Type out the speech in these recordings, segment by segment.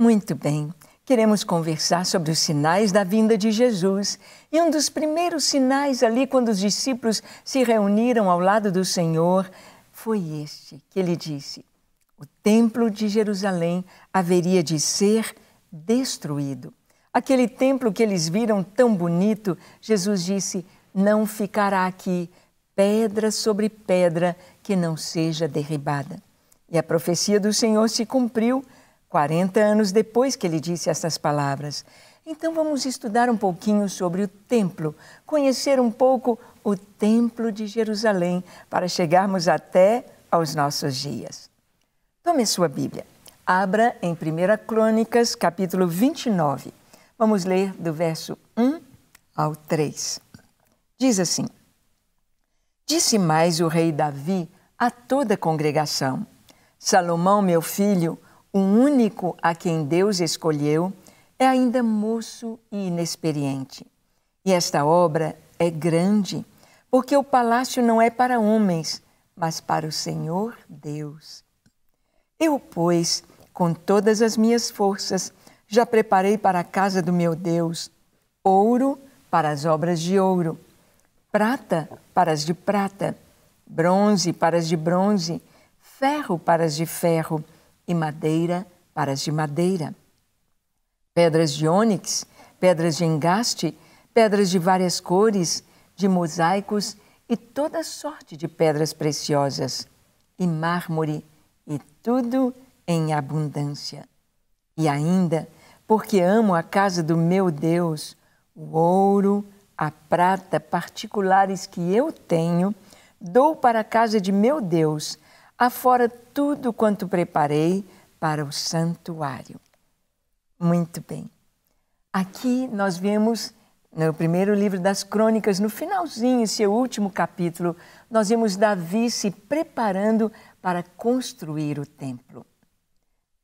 Muito bem. Queremos conversar sobre os sinais da vinda de Jesus. E um dos primeiros sinais ali, quando os discípulos se reuniram ao lado do Senhor, foi este: que ele disse, o templo de Jerusalém haveria de ser destruído. Aquele templo que eles viram tão bonito, Jesus disse: não ficará aqui pedra sobre pedra que não seja derribada. E a profecia do Senhor se cumpriu 40 anos depois que ele disse estas palavras. Então vamos estudar um pouquinho sobre o templo, conhecer um pouco o templo de Jerusalém para chegarmos até aos nossos dias. Tome sua Bíblia. Abra em 1 Crônicas, capítulo 29. Vamos ler do verso 1 ao 3. Diz assim: Disse mais o rei Davi a toda a congregação: Salomão, meu filho, o único a quem Deus escolheu, é ainda moço e inexperiente. E esta obra é grande, porque o palácio não é para homens, mas para o Senhor Deus. Eu, pois, com todas as minhas forças, já preparei para a casa do meu Deus ouro para as obras de ouro, prata para as de prata, bronze para as de bronze, ferro para as de ferro e madeira para as de madeira. Pedras de ônix, pedras de engaste, pedras de várias cores, de mosaicos e toda sorte de pedras preciosas, e mármore, e tudo em abundância. E ainda, porque amo a casa do meu Deus, o ouro, a prata particulares que eu tenho, dou para a casa de meu Deus, afora tudo quanto preparei para o santuário. Muito bem. Aqui nós vemos no primeiro livro das Crônicas, no finalzinho, seu último capítulo, nós vemos Davi se preparando para construir o templo.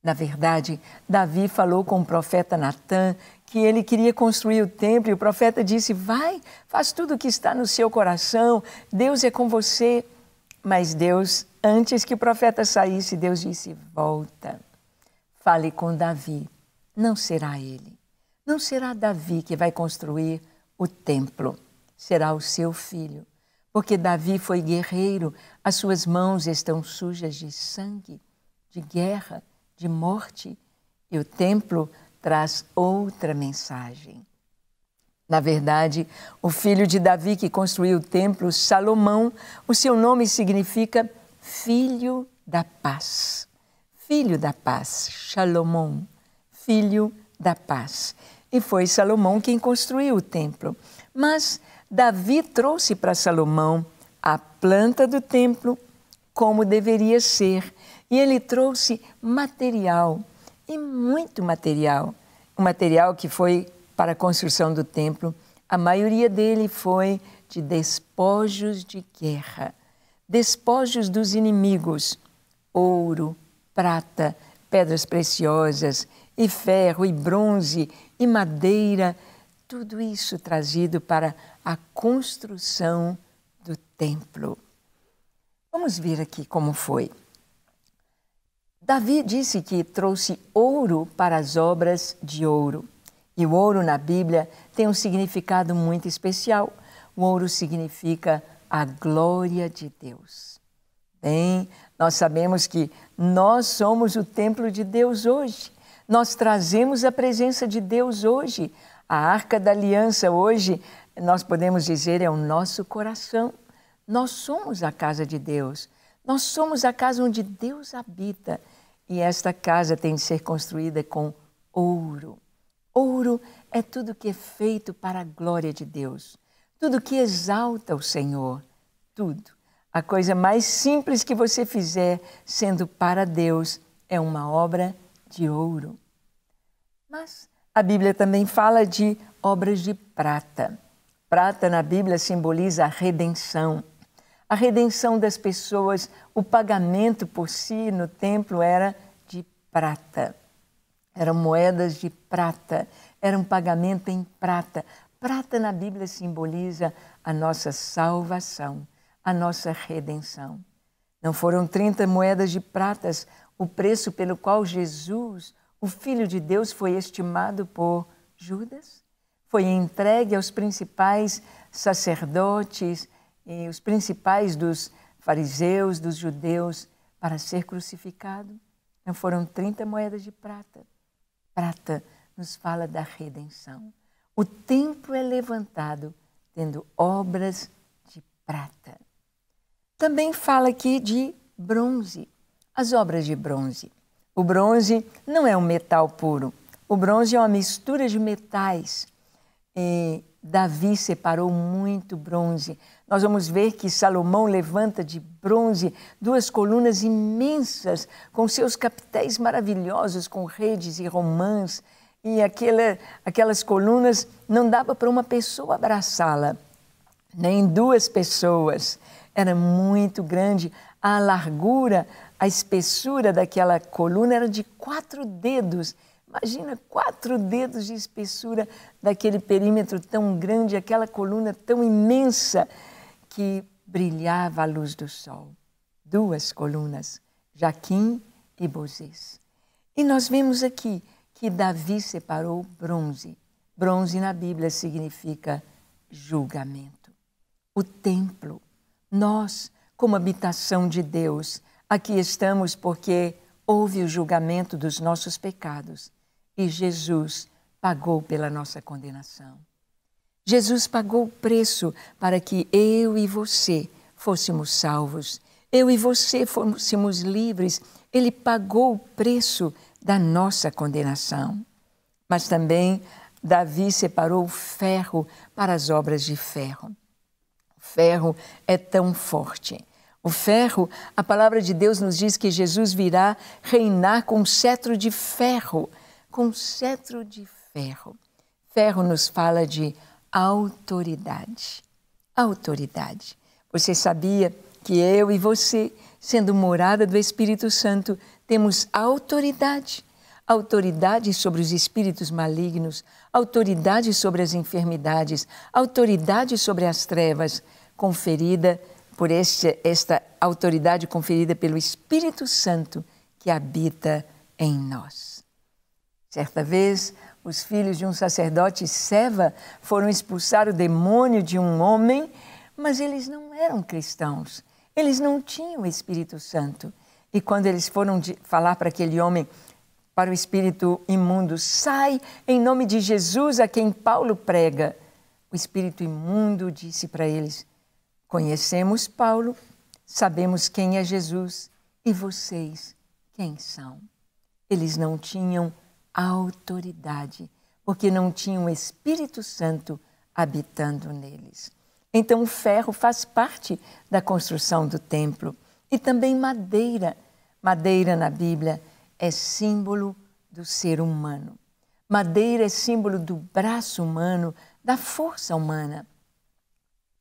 Na verdade, Davi falou com o profeta Natã que ele queria construir o templo e o profeta disse: Vai, faz tudo o que está no seu coração, Deus é com você. Mas Deus, antes que o profeta saísse, Deus disse: Volta, fale com Davi. Não será ele. Não será Davi que vai construir o templo. Será o seu filho. Porque Davi foi guerreiro, as suas mãos estão sujas de sangue, de guerra, de morte. E o templo traz outra mensagem. Na verdade, o filho de Davi que construiu o templo, Salomão, o seu nome significa filho da paz. Filho da paz, Salomão, filho da paz. E foi Salomão quem construiu o templo. Mas Davi trouxe para Salomão a planta do templo como deveria ser. E ele trouxe material, e muito material. O material que foi para a construção do templo, a maioria dele foi de despojos de guerra, despojos dos inimigos, ouro, prata, pedras preciosas, e ferro, e bronze, e madeira, tudo isso trazido para a construção do templo. Vamos ver aqui como foi. Davi disse que trouxe ouro para as obras de ouro. E o ouro na Bíblia tem um significado muito especial. O ouro significa a glória de Deus. Bem, nós sabemos que nós somos o templo de Deus hoje. Nós trazemos a presença de Deus hoje. A arca da aliança hoje, nós podemos dizer, é o nosso coração. Nós somos a casa de Deus. Nós somos a casa onde Deus habita. E esta casa tem de ser construída com ouro. Ouro é tudo que é feito para a glória de Deus, tudo que exalta o Senhor, tudo. A coisa mais simples que você fizer, sendo para Deus, é uma obra de ouro. Mas a Bíblia também fala de obras de prata. Prata na Bíblia simboliza a redenção. A redenção das pessoas, o pagamento por si no templo era de prata. Eram moedas de prata, era um pagamento em prata. Prata na Bíblia simboliza a nossa salvação, a nossa redenção. Não foram 30 moedas de pratas o preço pelo qual Jesus, o Filho de Deus, foi estimado por Judas? Foi entregue aos principais sacerdotes e os principais dos fariseus, dos judeus, para ser crucificado? Não foram 30 moedas de prata prata nos fala da redenção. O templo é levantado tendo obras de prata. Também fala aqui de bronze, as obras de bronze. O bronze não é um metal puro. O bronze é uma mistura de metais. E eh, Davi separou muito bronze. Nós vamos ver que Salomão levanta de bronze duas colunas imensas, com seus capitéis maravilhosos, com redes e romãs. E aquela, aquelas colunas não dava para uma pessoa abraçá-la, nem duas pessoas. Era muito grande. A largura, a espessura daquela coluna era de quatro dedos Imagina quatro dedos de espessura daquele perímetro tão grande, aquela coluna tão imensa que brilhava à luz do sol. Duas colunas, Jaquim e Bozes. E nós vemos aqui que Davi separou bronze. Bronze na Bíblia significa julgamento. O templo, nós, como habitação de Deus, aqui estamos porque houve o julgamento dos nossos pecados e Jesus pagou pela nossa condenação. Jesus pagou o preço para que eu e você fôssemos salvos, eu e você fôssemos livres. Ele pagou o preço da nossa condenação. Mas também Davi separou o ferro para as obras de ferro. O ferro é tão forte. O ferro, a palavra de Deus nos diz que Jesus virá reinar com um cetro de ferro com cetro de ferro. Ferro nos fala de autoridade. Autoridade. Você sabia que eu e você, sendo morada do Espírito Santo, temos autoridade? Autoridade sobre os espíritos malignos, autoridade sobre as enfermidades, autoridade sobre as trevas, conferida por este, esta autoridade conferida pelo Espírito Santo que habita em nós. Certa vez, os filhos de um sacerdote Seva foram expulsar o demônio de um homem, mas eles não eram cristãos. Eles não tinham o Espírito Santo. E quando eles foram falar para aquele homem, para o espírito imundo, sai em nome de Jesus a quem Paulo prega. O espírito imundo disse para eles: Conhecemos Paulo, sabemos quem é Jesus e vocês quem são. Eles não tinham autoridade, porque não tinham o Espírito Santo habitando neles. Então, o ferro faz parte da construção do templo e também madeira. Madeira na Bíblia é símbolo do ser humano. Madeira é símbolo do braço humano, da força humana.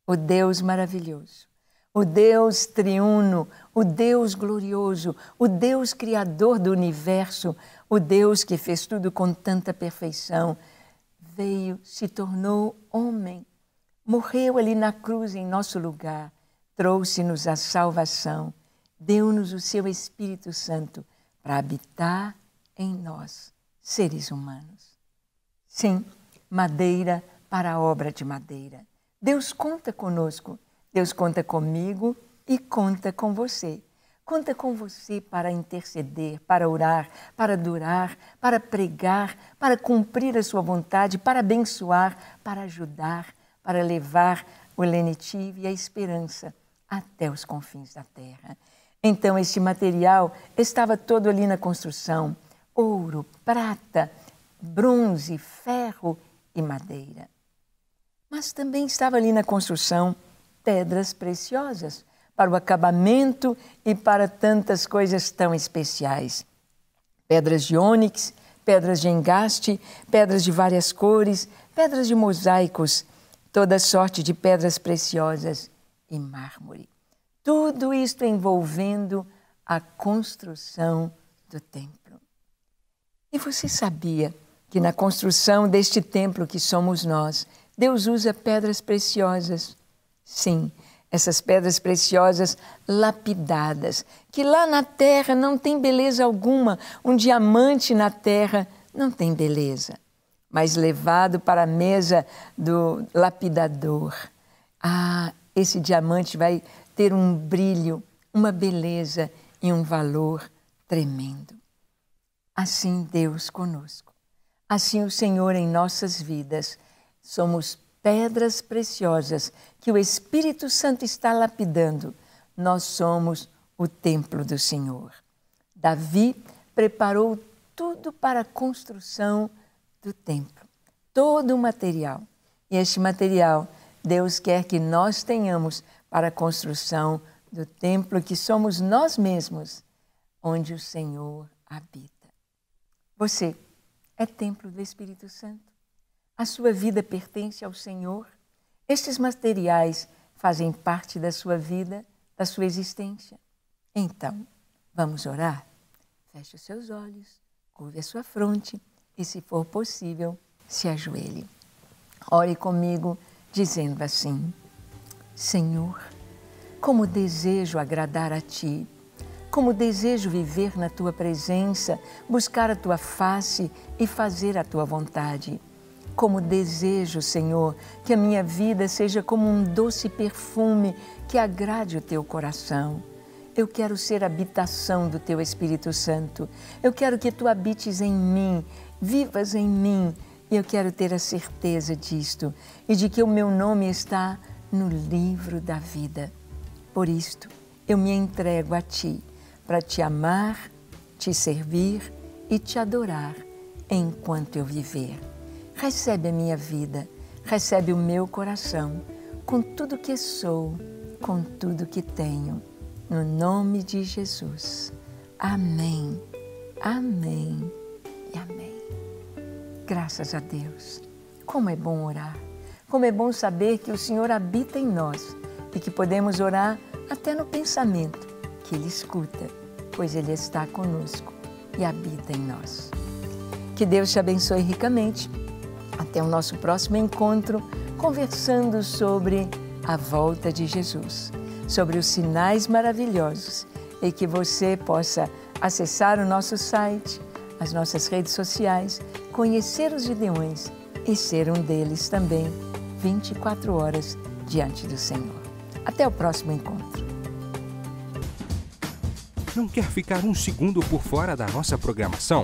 O Deus maravilhoso o Deus triuno, o Deus glorioso, o Deus criador do universo, o Deus que fez tudo com tanta perfeição, veio, se tornou homem, morreu ali na cruz em nosso lugar, trouxe-nos a salvação, deu-nos o seu Espírito Santo para habitar em nós, seres humanos. Sim, madeira para a obra de madeira. Deus conta conosco Deus conta comigo e conta com você. Conta com você para interceder, para orar, para durar, para pregar, para cumprir a sua vontade, para abençoar, para ajudar, para levar o lenitivo e a esperança até os confins da terra. Então, este material estava todo ali na construção: ouro, prata, bronze, ferro e madeira. Mas também estava ali na construção pedras preciosas para o acabamento e para tantas coisas tão especiais. Pedras de ônix, pedras de engaste, pedras de várias cores, pedras de mosaicos, toda sorte de pedras preciosas e mármore. Tudo isto envolvendo a construção do templo. E você sabia que na construção deste templo que somos nós, Deus usa pedras preciosas Sim, essas pedras preciosas lapidadas, que lá na terra não tem beleza alguma, um diamante na terra não tem beleza, mas levado para a mesa do lapidador. Ah, esse diamante vai ter um brilho, uma beleza e um valor tremendo. Assim Deus conosco, assim o Senhor em nossas vidas. Somos pedras preciosas que o Espírito Santo está lapidando. Nós somos o templo do Senhor. Davi preparou tudo para a construção do templo, todo o material. E este material Deus quer que nós tenhamos para a construção do templo que somos nós mesmos, onde o Senhor habita. Você é templo do Espírito Santo. A sua vida pertence ao Senhor? Estes materiais fazem parte da sua vida, da sua existência? Então, vamos orar? Feche os seus olhos, curve a sua fronte e, se for possível, se ajoelhe. Ore comigo, dizendo assim: Senhor, como desejo agradar a Ti como desejo viver na tua presença, buscar a tua face e fazer a tua vontade. Como desejo, Senhor, que a minha vida seja como um doce perfume que agrade o teu coração. Eu quero ser habitação do teu Espírito Santo. Eu quero que tu habites em mim, vivas em mim. E eu quero ter a certeza disto e de que o meu nome está no livro da vida. Por isto, eu me entrego a ti para te amar, te servir e te adorar enquanto eu viver. Recebe a minha vida, recebe o meu coração, com tudo que sou, com tudo que tenho. No nome de Jesus. Amém, amém e amém. Graças a Deus. Como é bom orar. Como é bom saber que o Senhor habita em nós e que podemos orar até no pensamento, que Ele escuta, pois Ele está conosco e habita em nós. Que Deus te abençoe ricamente até o nosso próximo encontro, conversando sobre a volta de Jesus, sobre os sinais maravilhosos e que você possa acessar o nosso site, as nossas redes sociais, conhecer os gideões e ser um deles também, 24 horas diante do Senhor. Até o próximo encontro. Não quer ficar um segundo por fora da nossa programação?